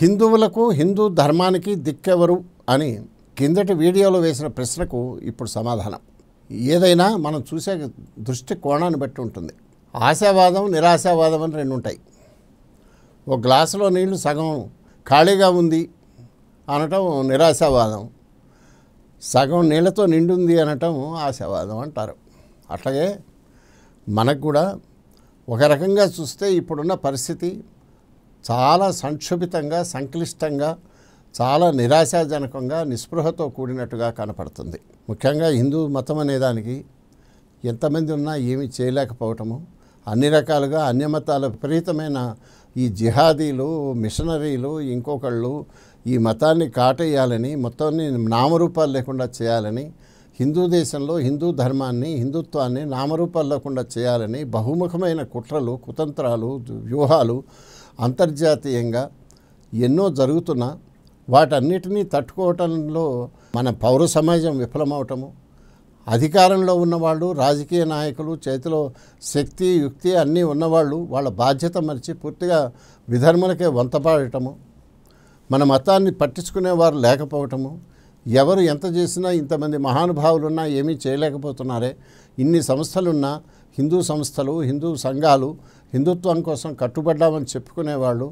హిందువులకు హిందూ ధర్మానికి దిక్కెవరు అని కిందటి వీడియోలో వేసిన ప్రశ్నకు ఇప్పుడు సమాధానం ఏదైనా మనం చూసే దృష్టి కోణాన్ని బట్టి ఉంటుంది ఆశావాదం నిరాశావాదం అని రెండు ఉంటాయి ఒక గ్లాసులో నీళ్లు సగం ఖాళీగా ఉంది అనటం నిరాశావాదం సగం నీళ్ళతో నిండుంది అనటం ఆశావాదం అంటారు అట్లాగే మనకు కూడా ఒక రకంగా చూస్తే ఇప్పుడున్న పరిస్థితి చాలా సంక్షుభితంగా సంక్లిష్టంగా చాలా నిరాశాజనకంగా నిస్పృహతో కూడినట్టుగా కనపడుతుంది ముఖ్యంగా హిందూ మతం అనేదానికి ఎంతమంది ఉన్నా ఏమి చేయలేకపోవటము అన్ని రకాలుగా అన్య మతాల విపరీతమైన ఈ జిహాదీలు మిషనరీలు ఇంకొకళ్ళు ఈ మతాన్ని కాటేయాలని మొత్తాన్ని నామరూపాలు లేకుండా చేయాలని హిందూ దేశంలో హిందూ ధర్మాన్ని హిందుత్వాన్ని నామరూపాలు లేకుండా చేయాలని బహుముఖమైన కుట్రలు కుతంత్రాలు వ్యూహాలు అంతర్జాతీయంగా ఎన్నో జరుగుతున్నా వాటన్నిటినీ తట్టుకోవటంలో మన పౌర సమాజం విఫలమవటము అధికారంలో ఉన్నవాళ్ళు రాజకీయ నాయకులు చేతిలో శక్తి యుక్తి అన్నీ ఉన్నవాళ్ళు వాళ్ళ బాధ్యత మరిచి పూర్తిగా విధర్మలకే వంతపాడటము మన మతాన్ని పట్టించుకునేవారు లేకపోవటము ఎవరు ఎంత చేసినా ఇంతమంది మహానుభావులున్నా ఏమీ చేయలేకపోతున్నారే ఇన్ని సంస్థలున్నా హిందూ సంస్థలు హిందూ సంఘాలు హిందుత్వం కోసం కట్టుబడ్డామని చెప్పుకునేవాళ్ళు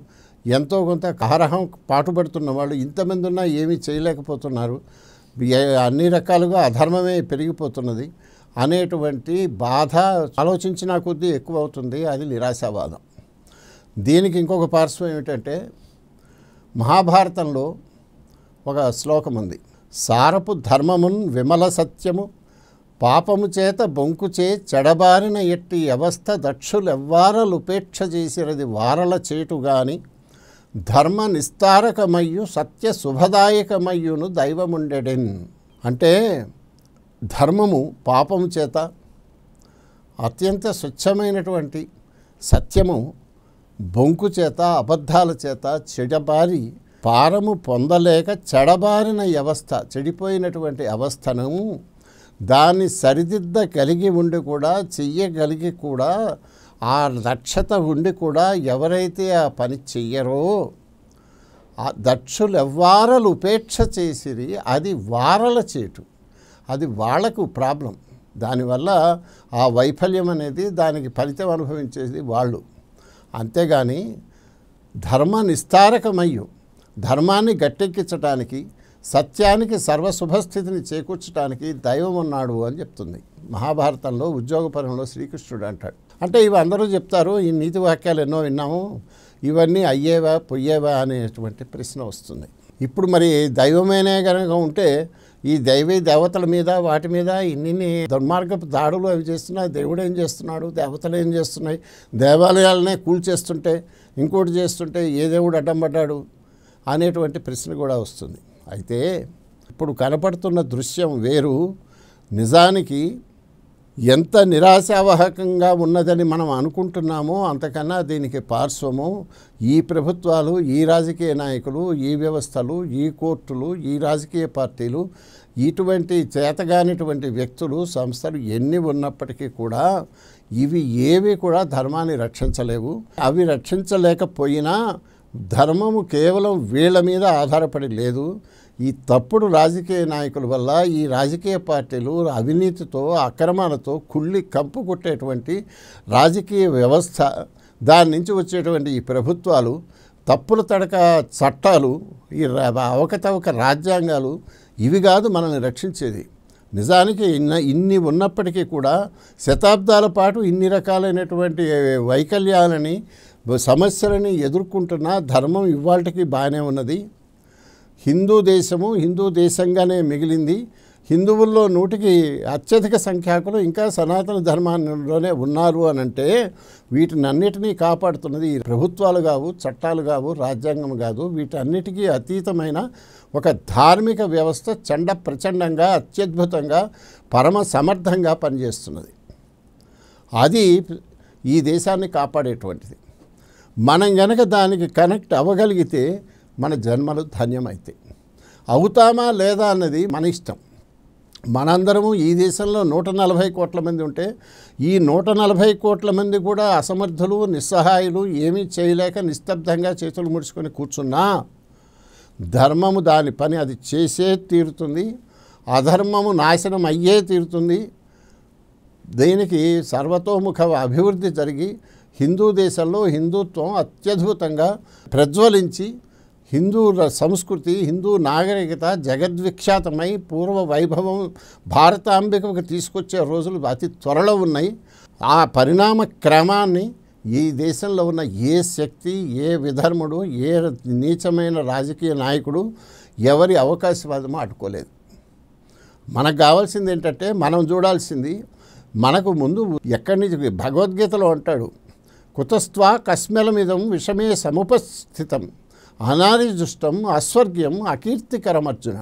ఎంతో కొంత కారహం పాటుపడుతున్న వాళ్ళు ఇంతమంది ఉన్నా ఏమీ చేయలేకపోతున్నారు అన్ని రకాలుగా అధర్మమే పెరిగిపోతున్నది అనేటువంటి బాధ ఆలోచించిన కొద్దీ ఎక్కువ అవుతుంది అది నిరాశావాదం దీనికి ఇంకొక పార్శ్వం ఏమిటంటే మహాభారతంలో ఒక శ్లోకం ఉంది సారపు ధర్మమున్ విమల సత్యము పాపము చేత బొంకుచే చెడబారిన ఎట్టి అవస్థ దక్షులెవ్వారలుపేక్ష చేసినది వారల చేటుగాని ధర్మ నిస్తారకమయ్యు సత్య శుభదాయకమయ్యును దైవముండెడెన్ అంటే ధర్మము పాపము చేత అత్యంత స్వచ్ఛమైనటువంటి సత్యము బొంకు చేత అబద్ధాల చేత చెడబారి పారము పొందలేక చెడబారిన వ్యవస్థ చెడిపోయినటువంటి అవస్థను దాన్ని సరిదిద్ద కలిగి ఉండి కూడా చెయ్యగలిగి కూడా ఆ దక్షత ఉండి కూడా ఎవరైతే ఆ పని చెయ్యరో ఆ దక్షులు ఎవ్వారలు ఉపేక్ష చేసిరి అది వారల చేటు అది వాళ్లకు ప్రాబ్లం దానివల్ల ఆ వైఫల్యం అనేది దానికి ఫలితం అనుభవించేది వాళ్ళు అంతేగాని ధర్మ నిస్తారకమయ్యు ధర్మాన్ని గట్టెక్కించటానికి సత్యానికి సర్వశుభస్థితిని చేకూర్చడానికి దైవం ఉన్నాడు అని చెప్తుంది మహాభారతంలో ఉద్యోగపరంలో శ్రీకృష్ణుడు అంటాడు అంటే ఇవి అందరూ చెప్తారు ఈ నీతి వాక్యాలు ఎన్నో విన్నాము ఇవన్నీ అయ్యేవా పొయ్యేవా అనేటువంటి ప్రశ్న వస్తుంది ఇప్పుడు మరి దైవమేనే కనుక ఉంటే ఈ దైవీ దేవతల మీద వాటి మీద ఇన్ని దుర్మార్గపు దాడులు అవి చేస్తున్నాయి దేవుడు ఏం చేస్తున్నాడు దేవతలు ఏం చేస్తున్నాయి దేవాలయాలనే కూల్చేస్తుంటే ఇంకోటి చేస్తుంటే ఏ దేవుడు అడ్డం పడ్డాడు అనేటువంటి ప్రశ్న కూడా వస్తుంది అయితే ఇప్పుడు కనపడుతున్న దృశ్యం వేరు నిజానికి ఎంత నిరాశావాహకంగా ఉన్నదని మనం అనుకుంటున్నామో అంతకన్నా దీనికి పార్శ్వము ఈ ప్రభుత్వాలు ఈ రాజకీయ నాయకులు ఈ వ్యవస్థలు ఈ కోర్టులు ఈ రాజకీయ పార్టీలు ఇటువంటి చేతగానిటువంటి వ్యక్తులు సంస్థలు ఎన్ని ఉన్నప్పటికీ కూడా ఇవి ఏవి కూడా ధర్మాన్ని రక్షించలేవు అవి రక్షించలేకపోయినా ధర్మము కేవలం వీళ్ళ మీద ఆధారపడి లేదు ఈ తప్పుడు రాజకీయ నాయకుల వల్ల ఈ రాజకీయ పార్టీలు అవినీతితో అక్రమాలతో కుళ్ళి కంపు కొట్టేటువంటి రాజకీయ వ్యవస్థ దాని నుంచి వచ్చేటువంటి ఈ ప్రభుత్వాలు తప్పుల తడక చట్టాలు ఈ అవకతవక రాజ్యాంగాలు ఇవి కాదు మనల్ని రక్షించేది నిజానికి ఇన్న ఇన్ని ఉన్నప్పటికీ కూడా శతాబ్దాల పాటు ఇన్ని రకాలైనటువంటి వైకల్యాలని సమస్యలని ఎదుర్కొంటున్న ధర్మం ఇవాళకి బాగానే ఉన్నది హిందూ దేశము హిందూ దేశంగానే మిగిలింది హిందువుల్లో నూటికి అత్యధిక సంఖ్యాకులు ఇంకా సనాతన ధర్మంలోనే ఉన్నారు అని అంటే వీటిని అన్నిటినీ కాపాడుతున్నది ప్రభుత్వాలు కావు చట్టాలు కావు రాజ్యాంగం కాదు వీటన్నిటికీ అతీతమైన ఒక ధార్మిక వ్యవస్థ చండ ప్రచండంగా అత్యద్భుతంగా పరమ సమర్థంగా పనిచేస్తున్నది అది ఈ దేశాన్ని కాపాడేటువంటిది మనం గనక దానికి కనెక్ట్ అవ్వగలిగితే మన జన్మలు ధన్యమవుతాయి అవుతామా లేదా అన్నది మన ఇష్టం మనందరము ఈ దేశంలో నూట నలభై కోట్ల మంది ఉంటే ఈ నూట నలభై కోట్ల మంది కూడా అసమర్థులు నిస్సహాయులు ఏమీ చేయలేక నిస్తబ్దంగా చేతులు ముడుచుకొని కూర్చున్నా ధర్మము దాని పని అది చేసే తీరుతుంది అధర్మము నాశనం అయ్యే తీరుతుంది దీనికి సర్వతోముఖ అభివృద్ధి జరిగి హిందూ దేశంలో హిందుత్వం అత్యద్భుతంగా ప్రజ్వలించి హిందూ సంస్కృతి హిందూ నాగరికత జగద్విఖ్యాతమై పూర్వ వైభవం భారతాంబికకు తీసుకొచ్చే రోజులు అతి త్వరలో ఉన్నాయి ఆ పరిణామ క్రమాన్ని ఈ దేశంలో ఉన్న ఏ శక్తి ఏ విధర్ముడు ఏ నీచమైన రాజకీయ నాయకుడు ఎవరి అవకాశవాదమో అడ్డుకోలేదు మనకు కావాల్సింది ఏంటంటే మనం చూడాల్సింది మనకు ముందు ఎక్కడి నుంచి భగవద్గీతలో అంటాడు కుతస్వా కస్మెలమిదం విషమే సముపస్థితం అనారిజుష్టం అస్వర్గ్యం అకీర్తికరం అర్జున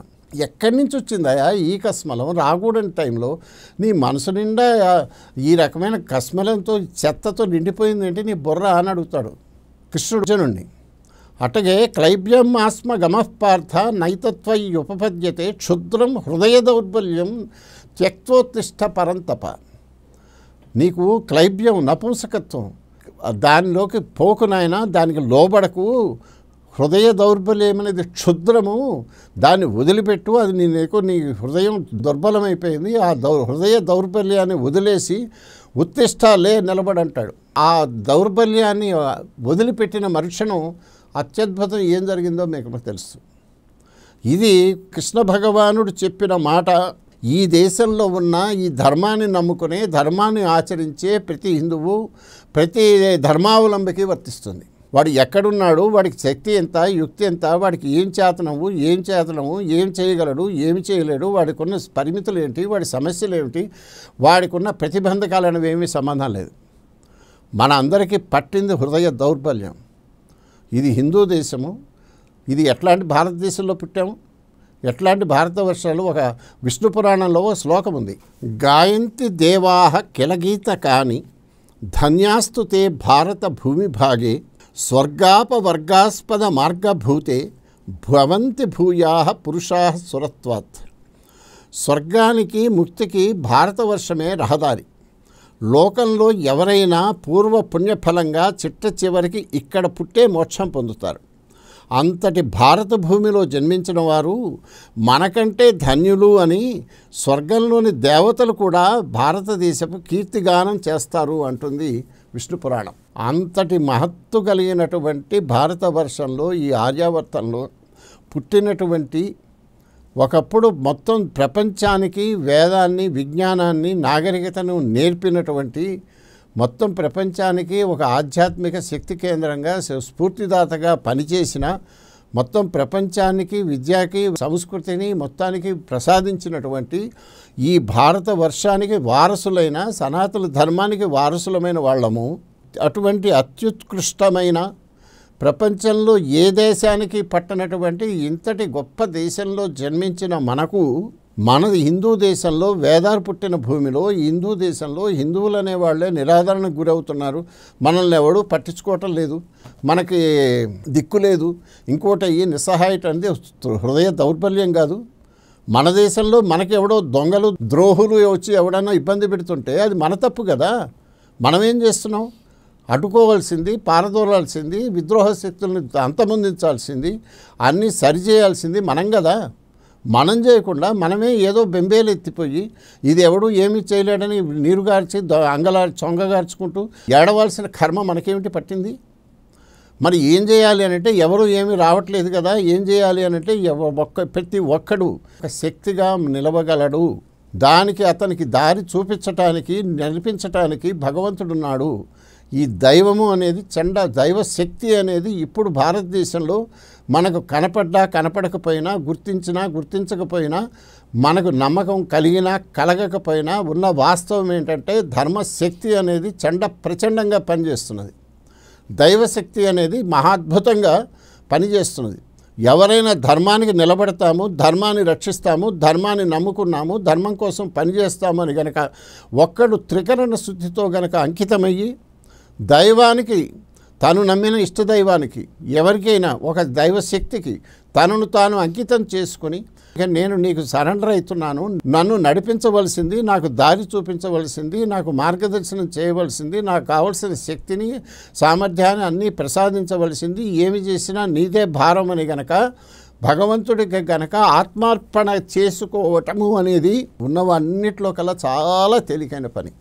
ఎక్కడి నుంచి వచ్చిందయా ఈ కస్మలం రాకూడని టైంలో నీ మనసు నిండా ఈ రకమైన కస్మలంతో చెత్తతో నిండిపోయిందంటే నీ బుర్ర అని అడుగుతాడు కృష్ణుడు జనుణ్ణి అటగే క్లైబ్యం ఆస్మ గమఃపార్థ నైతత్వై ఉపపద్యతే క్షుద్రం హృదయ దౌర్బల్యం త్యక్తోత్తిష్ట పరంతప నీకు క్లైబ్యం నపుంసకత్వం దానిలోకి పోకునైనా దానికి లోబడకు హృదయ దౌర్బల్యం అనేది క్షుద్రము దాన్ని వదిలిపెట్టు అది నేను నీ హృదయం దుర్బలమైపోయింది ఆ దౌ హృదయ దౌర్బల్యాన్ని వదిలేసి ఉత్తిష్టాలే నిలబడంటాడు ఆ దౌర్బల్యాన్ని వదిలిపెట్టిన మనుషును అత్యద్భుతం ఏం జరిగిందో మీకు తెలుసు ఇది కృష్ణ భగవానుడు చెప్పిన మాట ఈ దేశంలో ఉన్న ఈ ధర్మాన్ని నమ్ముకునే ధర్మాన్ని ఆచరించే ప్రతి హిందువు ప్రతి ధర్మావలంబికి వర్తిస్తుంది వాడు ఎక్కడున్నాడు వాడికి శక్తి ఎంత యుక్తి ఎంత వాడికి ఏం చేతనము ఏం చేతనము ఏం చేయగలడు ఏమి చేయలేడు వాడికి ఉన్న పరిమితులు ఏంటి వాడి సమస్యలు ఏమిటి వాడికి ఉన్న ప్రతిబంధకాలు అనేవి ఏమీ సంబంధం లేదు మన అందరికీ పట్టింది హృదయ దౌర్బల్యం ఇది హిందూ దేశము ఇది ఎట్లాంటి భారతదేశంలో పుట్టాము ఎట్లాంటి భారతవర్షాలు ఒక విష్ణు పురాణంలో ఒక శ్లోకం ఉంది గాయంతి దేవాహ కిలగీత కాని ధన్యాస్తు భారత భూమి భాగే స్వర్గాపవర్గాస్పద మార్గభూతే భవంతి భూయా పురుషా సురత్వాత్ స్వర్గానికి ముక్తికి భారతవర్షమే రహదారి లోకంలో ఎవరైనా పూర్వ పుణ్యఫలంగా చిట్ట చివరికి ఇక్కడ పుట్టే మోక్షం పొందుతారు అంతటి భారత భూమిలో జన్మించిన వారు మనకంటే ధన్యులు అని స్వర్గంలోని దేవతలు కూడా భారతదేశపు కీర్తిగానం చేస్తారు అంటుంది విష్ణు పురాణం అంతటి మహత్తు కలిగినటువంటి భారతవర్షంలో ఈ ఆర్యావర్తంలో పుట్టినటువంటి ఒకప్పుడు మొత్తం ప్రపంచానికి వేదాన్ని విజ్ఞానాన్ని నాగరికతను నేర్పినటువంటి మొత్తం ప్రపంచానికి ఒక ఆధ్యాత్మిక శక్తి కేంద్రంగా స్ఫూర్తిదాతగా పనిచేసిన మొత్తం ప్రపంచానికి విద్యకి సంస్కృతిని మొత్తానికి ప్రసాదించినటువంటి ఈ భారత వర్షానికి వారసులైన సనాతన ధర్మానికి వారసులమైన వాళ్ళము అటువంటి అత్యుత్కృష్టమైన ప్రపంచంలో ఏ దేశానికి పట్టనటువంటి ఇంతటి గొప్ప దేశంలో జన్మించిన మనకు మనది హిందూ దేశంలో వేదాలు పుట్టిన భూమిలో హిందూ దేశంలో హిందువులు వాళ్ళే నిరాదరణకు గురవుతున్నారు మనల్ని ఎవడు పట్టించుకోవటం లేదు మనకి దిక్కు లేదు ఇంకోటి అయ్యి నిస్సహాయట అనేది హృదయ దౌర్బల్యం కాదు మన దేశంలో మనకి ఎవడో దొంగలు ద్రోహులు వచ్చి ఎవడన్నా ఇబ్బంది పెడుతుంటే అది మన తప్పు కదా మనమేం చేస్తున్నాం అడ్డుకోవాల్సింది పారదోలాల్సింది విద్రోహ శక్తులను అంతమొందించాల్సింది అన్నీ సరిచేయాల్సింది మనం కదా మనం చేయకుండా మనమే ఏదో బెంబేలు ఎత్తిపోయి ఇది ఎవడు ఏమీ చేయలేడని నీరు గార్చి అంగలార్ చొంగగార్చుకుంటూ ఏడవలసిన కర్మ మనకేమిటి పట్టింది మరి ఏం చేయాలి అనంటే ఎవరు ఏమి రావట్లేదు కదా ఏం చేయాలి అనంటే ఒక్క ప్రతి ఒక్కడు ఒక శక్తిగా నిలవగలడు దానికి అతనికి దారి చూపించటానికి నడిపించటానికి భగవంతుడున్నాడు ఈ దైవము అనేది చండ దైవ శక్తి అనేది ఇప్పుడు భారతదేశంలో మనకు కనపడ్డా కనపడకపోయినా గుర్తించినా గుర్తించకపోయినా మనకు నమ్మకం కలిగినా కలగకపోయినా ఉన్న వాస్తవం ఏంటంటే ధర్మశక్తి అనేది చండ ప్రచండంగా పనిచేస్తున్నది దైవశక్తి అనేది మహాద్భుతంగా పనిచేస్తున్నది ఎవరైనా ధర్మానికి నిలబడతాము ధర్మాన్ని రక్షిస్తాము ధర్మాన్ని నమ్ముకున్నాము ధర్మం కోసం పనిచేస్తాము అని గనక ఒక్కడు త్రికరణ శుద్ధితో గనక అంకితమయ్యి దైవానికి తను నమ్మిన ఇష్టదైవానికి ఎవరికైనా ఒక దైవశక్తికి తనను తాను అంకితం చేసుకుని నేను నీకు సరెండర్ అవుతున్నాను నన్ను నడిపించవలసింది నాకు దారి చూపించవలసింది నాకు మార్గదర్శనం చేయవలసింది నాకు కావలసిన శక్తిని సామర్థ్యాన్ని అన్నీ ప్రసాదించవలసింది ఏమి చేసినా నీదే భారం అని గనక భగవంతుడికి గనక ఆత్మార్పణ చేసుకోవటము అనేది ఉన్నవన్నిట్లో కల్లా చాలా తేలికైన పని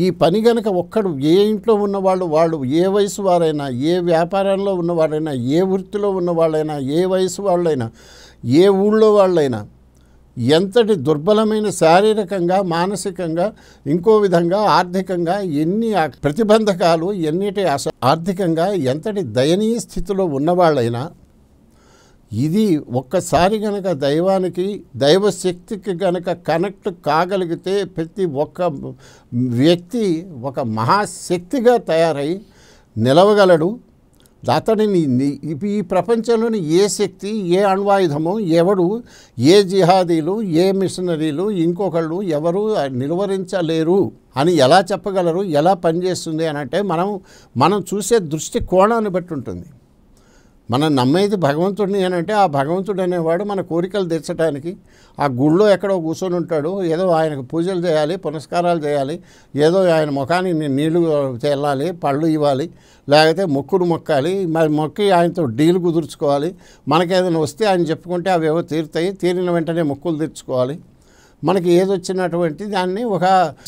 ఈ పని గనక ఒక్కడు ఏ ఇంట్లో ఉన్నవాళ్ళు వాళ్ళు ఏ వయసు వారైనా ఏ వ్యాపారంలో ఉన్నవాళ్ళైనా ఏ వృత్తిలో ఉన్నవాళ్ళైనా ఏ వయసు వాళ్ళైనా ఏ ఊళ్ళో వాళ్ళైనా ఎంతటి దుర్బలమైన శారీరకంగా మానసికంగా ఇంకో విధంగా ఆర్థికంగా ఎన్ని ప్రతిబంధకాలు ఎన్నిటి ఆర్థికంగా ఎంతటి దయనీయ స్థితిలో ఉన్నవాళ్ళైనా ఇది ఒక్కసారి గనక దైవానికి దైవశక్తికి గనక కనెక్ట్ కాగలిగితే ప్రతి ఒక్క వ్యక్తి ఒక మహాశక్తిగా తయారై నిలవగలడు అతడి ఈ ప్రపంచంలోని ఏ శక్తి ఏ అణ్వాయుధము ఎవడు ఏ జిహాదీలు ఏ మిషనరీలు ఇంకొకళ్ళు ఎవరు నిలువరించలేరు అని ఎలా చెప్పగలరు ఎలా పనిచేస్తుంది అని అంటే మనం మనం చూసే దృష్టి కోణాన్ని బట్టి ఉంటుంది మనం నమ్మేది భగవంతుడిని అని అంటే ఆ భగవంతుడు అనేవాడు మన కోరికలు తీర్చడానికి ఆ గుళ్ళో ఎక్కడో కూర్చొని ఉంటాడు ఏదో ఆయనకు పూజలు చేయాలి పునస్కారాలు చేయాలి ఏదో ఆయన ముఖానికి నీళ్లు చెల్లాలి పళ్ళు ఇవ్వాలి లేకపోతే మొక్కులు మొక్కాలి మరి మొక్కి ఆయనతో డీలు కుదుర్చుకోవాలి మనకేదైనా వస్తే ఆయన చెప్పుకుంటే అవి ఏవో తీరుతాయి తీరిన వెంటనే మొక్కులు తెచ్చుకోవాలి మనకి ఏదొచ్చినటువంటి దాన్ని ఒక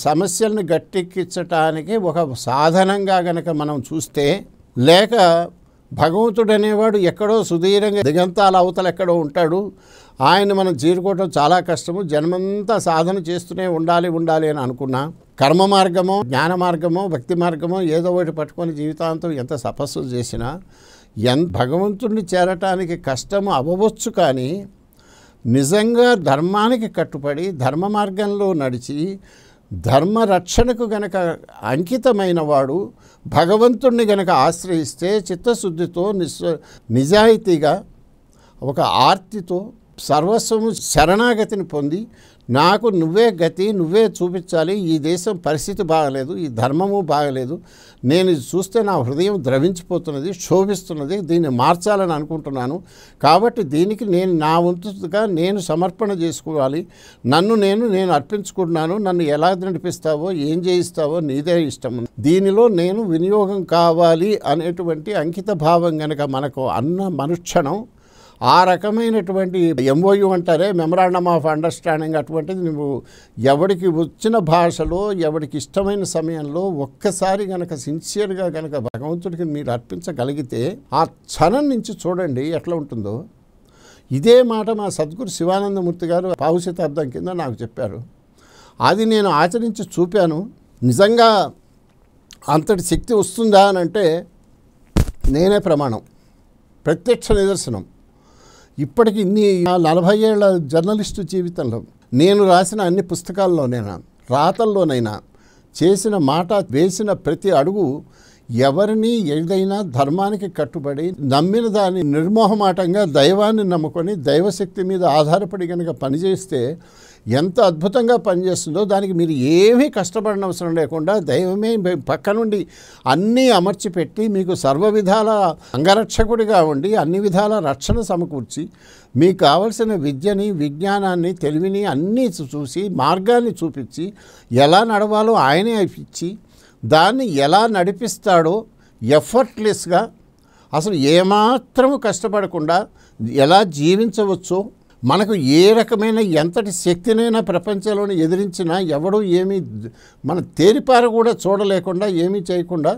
సమస్యల్ని గట్టెక్కించటానికి ఒక సాధనంగా గనక మనం చూస్తే లేక భగవంతుడు అనేవాడు ఎక్కడో సుదీర్ఘంగా దిగంతాల అవతల ఎక్కడో ఉంటాడు ఆయన మనం చేరుకోవటం చాలా కష్టము జన్మంతా సాధన చేస్తూనే ఉండాలి ఉండాలి అని అనుకున్నా కర్మ మార్గమో జ్ఞాన మార్గమో భక్తి మార్గమో ఏదో ఒకటి పట్టుకొని జీవితాంతం ఎంత తపస్సు చేసినా ఎన్ భగవంతుడిని చేరటానికి కష్టము అవ్వవచ్చు కానీ నిజంగా ధర్మానికి కట్టుబడి ధర్మ మార్గంలో నడిచి ధర్మరక్షణకు గనక అంకితమైన వాడు భగవంతుణ్ణి గనక ఆశ్రయిస్తే చిత్తశుద్ధితో నిజాయితీగా ఒక ఆర్తితో సర్వస్వము శరణాగతిని పొంది నాకు నువ్వే గతి నువ్వే చూపించాలి ఈ దేశం పరిస్థితి బాగలేదు ఈ ధర్మము బాగలేదు నేను చూస్తే నా హృదయం ద్రవించిపోతున్నది క్షోభిస్తున్నది దీన్ని మార్చాలని అనుకుంటున్నాను కాబట్టి దీనికి నేను నా వంతుగా నేను సమర్పణ చేసుకోవాలి నన్ను నేను నేను అర్పించుకుంటున్నాను నన్ను ఎలా నడిపిస్తావో ఏం చేయిస్తావో నీదే ఇష్టం దీనిలో నేను వినియోగం కావాలి అనేటువంటి అంకిత భావం కనుక మనకు అన్న మనుక్షణం ఆ రకమైనటువంటి ఎంఓయూ అంటారే మెమరాండమ్ ఆఫ్ అండర్స్టాండింగ్ అటువంటిది నువ్వు ఎవడికి వచ్చిన భాషలో ఎవడికి ఇష్టమైన సమయంలో ఒక్కసారి గనక సిన్సియర్గా గనక భగవంతుడికి మీరు అర్పించగలిగితే ఆ క్షణం నుంచి చూడండి ఎట్లా ఉంటుందో ఇదే మాట మా సద్గురు శివానందమూర్తి గారు పావుశతాబ్దం కింద నాకు చెప్పారు అది నేను ఆచరించి చూపాను నిజంగా అంతటి శక్తి వస్తుందా అని అంటే నేనే ప్రమాణం ప్రత్యక్ష నిదర్శనం ఇప్పటికి ఇన్ని నలభై ఏళ్ళ జర్నలిస్టు జీవితంలో నేను రాసిన అన్ని పుస్తకాల్లోనైనా రాతల్లోనైనా చేసిన మాట వేసిన ప్రతి అడుగు ఎవరిని ఏదైనా ధర్మానికి కట్టుబడి నమ్మిన దాన్ని నిర్మోహమాటంగా దైవాన్ని నమ్ముకొని దైవశక్తి మీద ఆధారపడి కనుక పనిచేస్తే ఎంత అద్భుతంగా పనిచేస్తుందో దానికి మీరు ఏమీ కష్టపడిన అవసరం లేకుండా దైవమే పక్క నుండి అన్నీ అమర్చిపెట్టి మీకు సర్వ విధాల అంగరక్షకుడిగా ఉండి అన్ని విధాల రక్షణ సమకూర్చి మీకు కావలసిన విద్యని విజ్ఞానాన్ని తెలివిని అన్నీ చూసి మార్గాన్ని చూపించి ఎలా నడవాలో ఆయనే ఇచ్చి దాన్ని ఎలా నడిపిస్తాడో ఎఫర్ట్లెస్గా అసలు ఏమాత్రము కష్టపడకుండా ఎలా జీవించవచ్చో మనకు ఏ రకమైన ఎంతటి శక్తినైనా ప్రపంచంలోని ఎదిరించినా ఎవడూ ఏమీ మన తేరిపార కూడా చూడలేకుండా ఏమీ చేయకుండా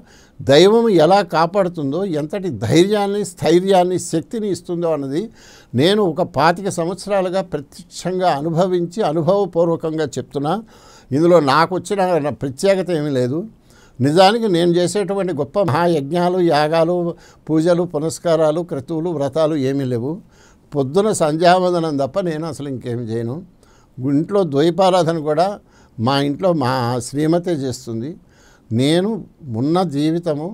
దైవం ఎలా కాపాడుతుందో ఎంతటి ధైర్యాన్ని స్థైర్యాన్ని శక్తిని ఇస్తుందో అన్నది నేను ఒక పాతిక సంవత్సరాలుగా ప్రత్యక్షంగా అనుభవించి అనుభవపూర్వకంగా చెప్తున్నా ఇందులో నాకు వచ్చిన ప్రత్యేకత ఏమీ లేదు నిజానికి నేను చేసేటువంటి గొప్ప మహాయజ్ఞాలు యాగాలు పూజలు పునస్కారాలు క్రతువులు వ్రతాలు ఏమీ లేవు పొద్దున సంధ్యావందనం తప్ప నేను అసలు ఇంకేం చేయను ఇంట్లో ద్వైపారాధన కూడా మా ఇంట్లో మా శ్రీమతే చేస్తుంది నేను ఉన్న జీవితము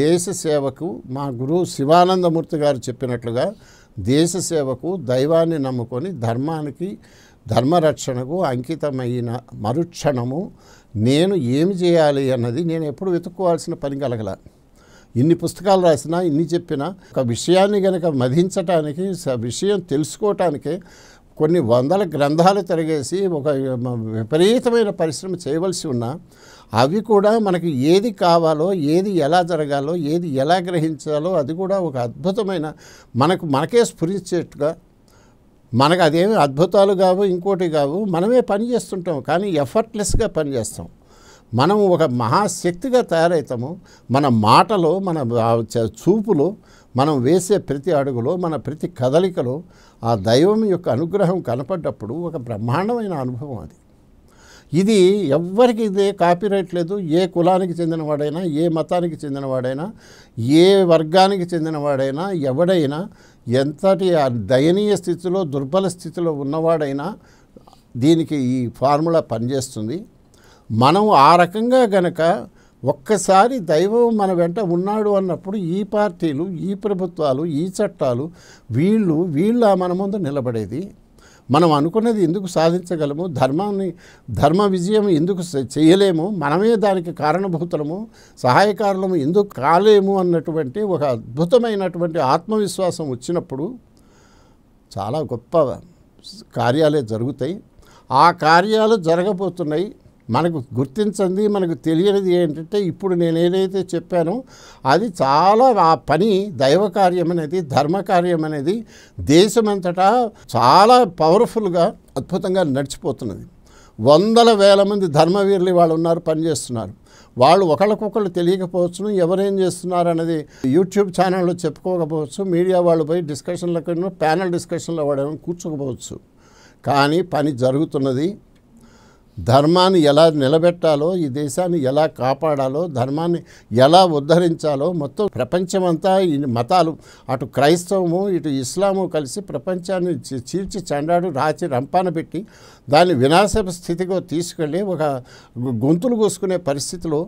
దేశ సేవకు మా గురువు శివానందమూర్తి గారు చెప్పినట్లుగా దేశ సేవకు దైవాన్ని నమ్ముకొని ధర్మానికి ధర్మరక్షణకు అంకితమైన మరుక్షణము నేను ఏమి చేయాలి అన్నది నేను ఎప్పుడు వెతుక్కోవాల్సిన పని కలగల ఇన్ని పుస్తకాలు రాసినా ఇన్ని చెప్పినా ఒక విషయాన్ని గనక మధించటానికి విషయం తెలుసుకోవటానికి కొన్ని వందల గ్రంథాలు తిరగేసి ఒక విపరీతమైన పరిశ్రమ చేయవలసి ఉన్నా అవి కూడా మనకి ఏది కావాలో ఏది ఎలా జరగాలో ఏది ఎలా గ్రహించాలో అది కూడా ఒక అద్భుతమైన మనకు మనకే స్ఫురించేట్టుగా మనకు అదేమి అద్భుతాలు కావు ఇంకోటి కావు మనమే పని చేస్తుంటాం కానీ ఎఫర్ట్లెస్గా పనిచేస్తాం మనం ఒక మహాశక్తిగా తయారవుతాము మన మాటలో మన చూపులో మనం వేసే ప్రతి అడుగులో మన ప్రతి కదలికలో ఆ దైవం యొక్క అనుగ్రహం కనపడ్డప్పుడు ఒక బ్రహ్మాండమైన అనుభవం అది ఇది ఎవ్వరికి ఇదే కాపీరైట్ లేదు ఏ కులానికి చెందినవాడైనా ఏ మతానికి చెందినవాడైనా ఏ వర్గానికి చెందినవాడైనా ఎవడైనా ఎంతటి దయనీయ స్థితిలో దుర్బల స్థితిలో ఉన్నవాడైనా దీనికి ఈ ఫార్ములా పనిచేస్తుంది మనం ఆ రకంగా గనక ఒక్కసారి దైవం మన వెంట ఉన్నాడు అన్నప్పుడు ఈ పార్టీలు ఈ ప్రభుత్వాలు ఈ చట్టాలు వీళ్ళు వీళ్ళు మన ముందు నిలబడేది మనం అనుకున్నది ఎందుకు సాధించగలము ధర్మాన్ని ధర్మ విజయం ఎందుకు చేయలేము మనమే దానికి కారణభూతులము సహాయకారులము ఎందుకు కాలేము అన్నటువంటి ఒక అద్భుతమైనటువంటి ఆత్మవిశ్వాసం వచ్చినప్పుడు చాలా గొప్ప కార్యాలే జరుగుతాయి ఆ కార్యాలు జరగబోతున్నాయి మనకు గుర్తించింది మనకు తెలియనిది ఏంటంటే ఇప్పుడు నేను ఏదైతే చెప్పానో అది చాలా ఆ పని దైవ కార్యం అనేది ధర్మ కార్యం అనేది దేశమంతటా చాలా పవర్ఫుల్గా అద్భుతంగా నడిచిపోతున్నది వందల వేల మంది ధర్మవీరులు వాళ్ళు ఉన్నారు పనిచేస్తున్నారు వాళ్ళు ఒకళ్ళకొకళ్ళు తెలియకపోవచ్చును ఎవరేం చేస్తున్నారు అనేది యూట్యూబ్ ఛానల్లో చెప్పుకోకపోవచ్చు మీడియా వాళ్ళు పోయి డిస్కషన్లకు ప్యానల్ డిస్కషన్లో వాడేమో కూర్చోకపోవచ్చు కానీ పని జరుగుతున్నది ధర్మాన్ని ఎలా నిలబెట్టాలో ఈ దేశాన్ని ఎలా కాపాడాలో ధర్మాన్ని ఎలా ఉద్ధరించాలో మొత్తం ప్రపంచమంతా ఈ మతాలు అటు క్రైస్తవము ఇటు ఇస్లాము కలిసి ప్రపంచాన్ని చీర్చి చండాడు రాచి రంపాన పెట్టి దాన్ని వినాశ స్థితిగా తీసుకెళ్ళి ఒక గొంతులు కోసుకునే పరిస్థితిలో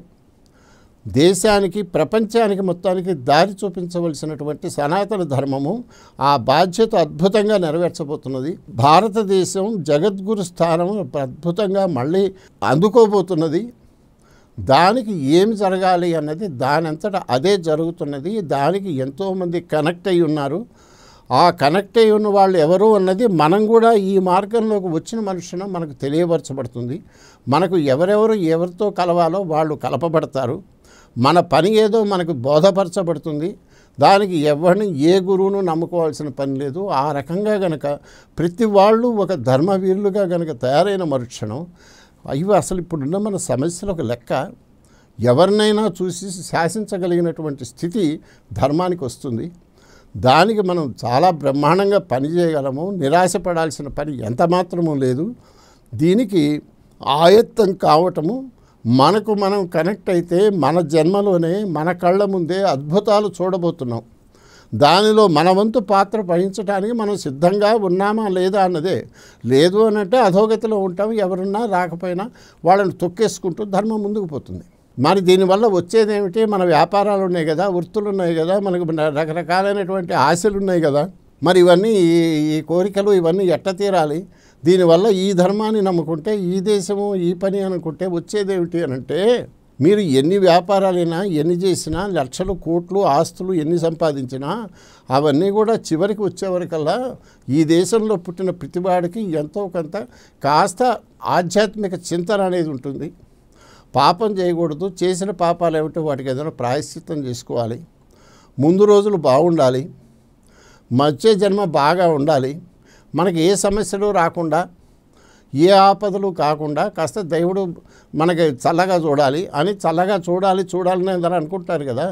దేశానికి ప్రపంచానికి మొత్తానికి దారి చూపించవలసినటువంటి సనాతన ధర్మము ఆ బాధ్యత అద్భుతంగా నెరవేర్చబోతున్నది భారతదేశం జగద్గురు స్థానం అద్భుతంగా మళ్ళీ అందుకోబోతున్నది దానికి ఏమి జరగాలి అన్నది దానంతటా అదే జరుగుతున్నది దానికి ఎంతోమంది కనెక్ట్ అయి ఉన్నారు ఆ కనెక్ట్ అయి ఉన్న వాళ్ళు ఎవరు అన్నది మనం కూడా ఈ మార్గంలోకి వచ్చిన మనుషులను మనకు తెలియపరచబడుతుంది మనకు ఎవరెవరు ఎవరితో కలవాలో వాళ్ళు కలపబడతారు మన పని ఏదో మనకు బోధపరచబడుతుంది దానికి ఎవరిని ఏ గురువును నమ్ముకోవాల్సిన పని లేదు ఆ రకంగా గనక ప్రతి వాళ్ళు ఒక ధర్మవీరులుగా గనక తయారైన మరుక్షణం అవి అసలు ఇప్పుడున్న మన సమస్యలు ఒక లెక్క ఎవరినైనా చూసి శాసించగలిగినటువంటి స్థితి ధర్మానికి వస్తుంది దానికి మనం చాలా బ్రహ్మాండంగా పనిచేయగలము నిరాశపడాల్సిన పని ఎంత మాత్రమూ లేదు దీనికి ఆయత్తం కావటము మనకు మనం కనెక్ట్ అయితే మన జన్మలోనే మన కళ్ళ ముందే అద్భుతాలు చూడబోతున్నాం దానిలో మన వంతు పాత్ర వహించడానికి మనం సిద్ధంగా ఉన్నామా లేదా అన్నదే లేదు అనంటే అధోగతిలో ఉంటాం ఎవరున్నా రాకపోయినా వాళ్ళని తొక్కేసుకుంటూ ధర్మం ముందుకు పోతుంది మరి దీనివల్ల వచ్చేది ఏమిటి మన వ్యాపారాలు ఉన్నాయి కదా వృత్తులు ఉన్నాయి కదా మనకు రకరకాలైనటువంటి ఆశలు ఉన్నాయి కదా మరి ఇవన్నీ ఈ కోరికలు ఇవన్నీ ఎట్ట తీరాలి దీనివల్ల ఈ ధర్మాన్ని నమ్ముకుంటే ఈ దేశము ఈ పని అనుకుంటే వచ్చేదేమిటి అంటే మీరు ఎన్ని వ్యాపారాలైనా ఎన్ని చేసినా లక్షలు కోట్లు ఆస్తులు ఎన్ని సంపాదించినా అవన్నీ కూడా చివరికి వచ్చేవరకల్లా ఈ దేశంలో పుట్టిన ప్రతివాడికి ఎంతో కొంత కాస్త ఆధ్యాత్మిక చింతన అనేది ఉంటుంది పాపం చేయకూడదు చేసిన పాపాలు ఏమిటో వాటికి ఏదైనా ప్రాయశ్చిత్తం చేసుకోవాలి ముందు రోజులు బాగుండాలి మధ్య జన్మ బాగా ఉండాలి మనకి ఏ సమస్యలు రాకుండా ఏ ఆపదలు కాకుండా కాస్త దేవుడు మనకి చల్లగా చూడాలి అని చల్లగా చూడాలి చూడాలని అందరూ అనుకుంటారు కదా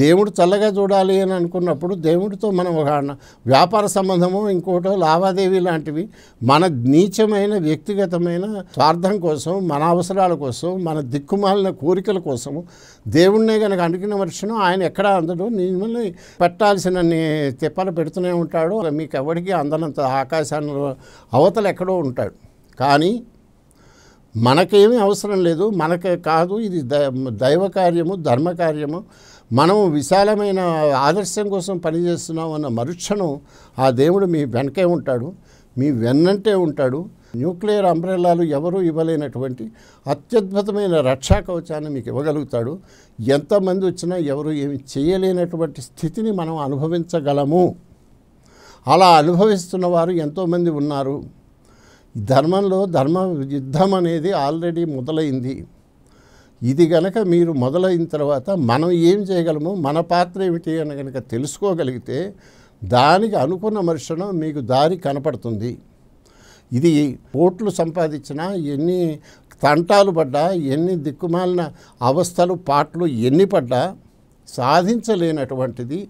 దేవుడు చల్లగా చూడాలి అని అనుకున్నప్పుడు దేవుడితో మనం ఒక వ్యాపార సంబంధము ఇంకోటో లావాదేవీ లాంటివి మన నీచమైన వ్యక్తిగతమైన స్వార్థం కోసం మన అవసరాల కోసం మన దిక్కుమాలిన కోరికల కోసము దేవుణ్ణే కనుక అడిగిన వర్షం ఆయన ఎక్కడ అందడు మిమ్మల్ని పెట్టాల్సిన తెప్పలు పెడుతూనే ఉంటాడు మీకు ఎవరికి అందనంత ఆకాశాన్ని అవతలు ఎక్కడో ఉంటాడు కానీ మనకేమీ అవసరం లేదు మనకే కాదు ఇది దైవ దైవకార్యము ధర్మకార్యము మనం విశాలమైన ఆదర్శం కోసం పనిచేస్తున్నాం అన్న మరుక్షణం ఆ దేవుడు మీ వెనకే ఉంటాడు మీ వెన్నంటే ఉంటాడు న్యూక్లియర్ అంబ్రెల్లాలు ఎవరూ ఇవ్వలేనటువంటి అత్యద్భుతమైన రక్షా కవచాన్ని మీకు ఇవ్వగలుగుతాడు ఎంతమంది వచ్చినా ఎవరు ఏమి చేయలేనటువంటి స్థితిని మనం అనుభవించగలము అలా అనుభవిస్తున్న వారు ఎంతోమంది ఉన్నారు ధర్మంలో ధర్మ యుద్ధం అనేది ఆల్రెడీ మొదలైంది ఇది గనక మీరు మొదలైన తర్వాత మనం ఏం చేయగలము మన పాత్ర ఏమిటి అని కనుక తెలుసుకోగలిగితే దానికి అనుకున్న మరుక్షణం మీకు దారి కనపడుతుంది ఇది ఓట్లు సంపాదించిన ఎన్ని తంటాలు పడ్డా ఎన్ని దిక్కుమాలిన అవస్థలు పాటలు ఎన్ని పడ్డా సాధించలేనటువంటిది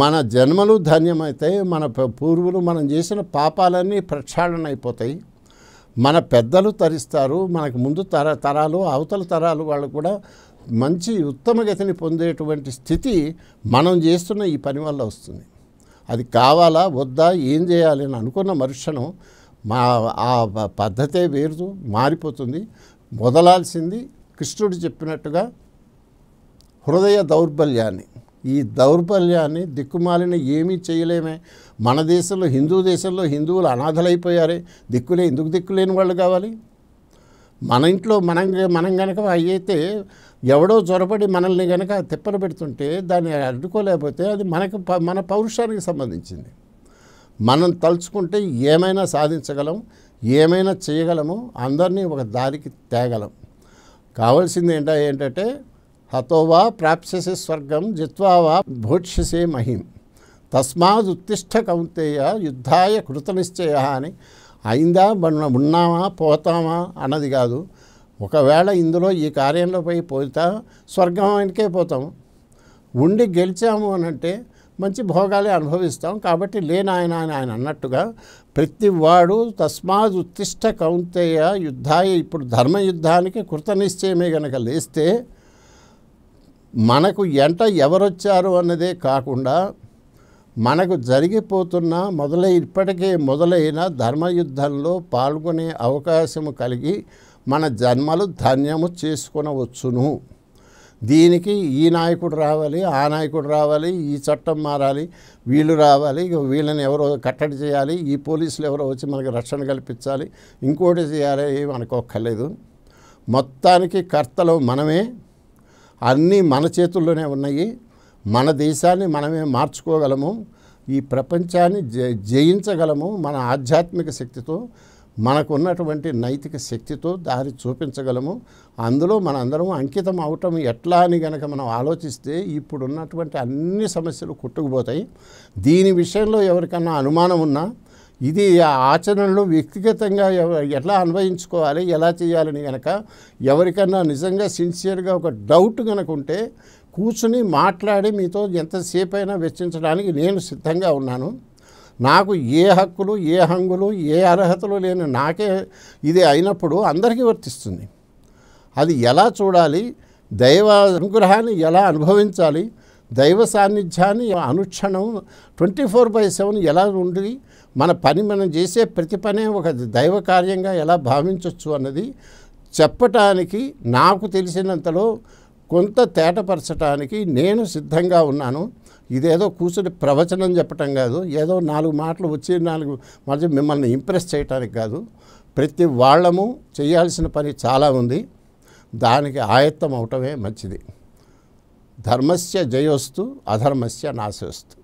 మన జన్మలు ధన్యమైతే మన పూర్వులు మనం చేసిన పాపాలన్నీ ప్రక్షాళన అయిపోతాయి మన పెద్దలు తరిస్తారు మనకు ముందు తర తరాలు అవతల తరాలు వాళ్ళు కూడా మంచి ఉత్తమగతిని పొందేటువంటి స్థితి మనం చేస్తున్న ఈ పని వల్ల వస్తుంది అది కావాలా వద్దా ఏం చేయాలి అని అనుకున్న మరుక్షణం మా ఆ పద్ధతే వేరు మారిపోతుంది మొదలాల్సింది కృష్ణుడు చెప్పినట్టుగా హృదయ దౌర్బల్యాన్ని ఈ దౌర్బల్యాన్ని దిక్కుమాలిన ఏమీ చేయలేమే మన దేశంలో హిందూ దేశంలో హిందువులు అనాథలైపోయారే దిక్కులే ఎందుకు దిక్కులేని వాళ్ళు కావాలి మన ఇంట్లో మనం మనం కనుక అయితే ఎవడో జ్వరపడి మనల్ని కనుక తిప్పలు పెడుతుంటే దాన్ని అడ్డుకోలేకపోతే అది మనకు మన పౌరుషానికి సంబంధించింది మనం తలుచుకుంటే ఏమైనా సాధించగలం ఏమైనా చేయగలము అందరినీ ఒక దారికి తేగలం కావాల్సింది ఏంట ఏంటంటే హతోవా ప్రాప్స్యసి స్వర్గం జిత్వావా భోక్ష్యసే మహిం తస్మాదుత్తిష్ట కౌంతేయ యుద్ధాయ నిశ్చయ అని అయిందా ఉన్నామా పోతామా అన్నది కాదు ఒకవేళ ఇందులో ఈ కార్యంలో పోయి పోతా స్వర్గం వెనకే పోతాం ఉండి గెలిచాము అని అంటే మంచి భోగాలే అనుభవిస్తాం కాబట్టి లేనాయన అని ఆయన అన్నట్టుగా ప్రతివాడు తస్మాత్ ఉత్తిష్ట కౌంతేయ యుద్ధాయ ఇప్పుడు ధర్మయుద్ధానికి కృతనిశ్చయమే గనక లేస్తే మనకు ఎంట ఎవరొచ్చారు అన్నదే కాకుండా మనకు జరిగిపోతున్న మొదలై ఇప్పటికే మొదలైన ధర్మయుద్ధంలో పాల్గొనే అవకాశం కలిగి మన జన్మలు ధన్యము చేసుకునవచ్చును దీనికి ఈ నాయకుడు రావాలి ఆ నాయకుడు రావాలి ఈ చట్టం మారాలి వీళ్ళు రావాలి వీళ్ళని ఎవరో కట్టడి చేయాలి ఈ పోలీసులు ఎవరో వచ్చి మనకి రక్షణ కల్పించాలి ఇంకోటి చేయాలి ఏమి అనుకోక్కర్లేదు మొత్తానికి కర్తలు మనమే అన్నీ మన చేతుల్లోనే ఉన్నాయి మన దేశాన్ని మనమే మార్చుకోగలము ఈ ప్రపంచాన్ని జయించగలము మన ఆధ్యాత్మిక శక్తితో మనకు ఉన్నటువంటి నైతిక శక్తితో దారి చూపించగలము అందులో మనందరం అంకితం అవటం ఎట్లా అని గనక మనం ఆలోచిస్తే ఇప్పుడున్నటువంటి అన్ని సమస్యలు కొట్టుకుపోతాయి దీని విషయంలో ఎవరికన్నా అనుమానం ఉన్నా ఇది ఆచరణలో వ్యక్తిగతంగా ఎట్లా అన్వయించుకోవాలి ఎలా చేయాలని కనుక ఎవరికన్నా నిజంగా సిన్సియర్గా ఒక డౌట్ కనుక ఉంటే కూర్చుని మాట్లాడి మీతో ఎంతసేపు అయినా వెచ్చించడానికి నేను సిద్ధంగా ఉన్నాను నాకు ఏ హక్కులు ఏ హంగులు ఏ అర్హతలు లేని నాకే ఇది అయినప్పుడు అందరికీ వర్తిస్తుంది అది ఎలా చూడాలి దైవ అనుగ్రహాన్ని ఎలా అనుభవించాలి దైవ సాన్నిధ్యాన్ని అనుక్షణం ట్వంటీ ఫోర్ బై సెవెన్ ఎలా ఉండి మన పని మనం చేసే ప్రతి పనే ఒక దైవ కార్యంగా ఎలా భావించవచ్చు అన్నది చెప్పటానికి నాకు తెలిసినంతలో కొంత తేటపరచటానికి నేను సిద్ధంగా ఉన్నాను ఇదేదో కూర్చొని ప్రవచనం చెప్పటం కాదు ఏదో నాలుగు మాటలు వచ్చి నాలుగు మధ్య మిమ్మల్ని ఇంప్రెస్ చేయటానికి కాదు ప్రతి వాళ్ళము చేయాల్సిన పని చాలా ఉంది దానికి ఆయత్తం అవటమే మంచిది ధర్మస్య జయోస్తు అధర్మస్య నాశోస్తు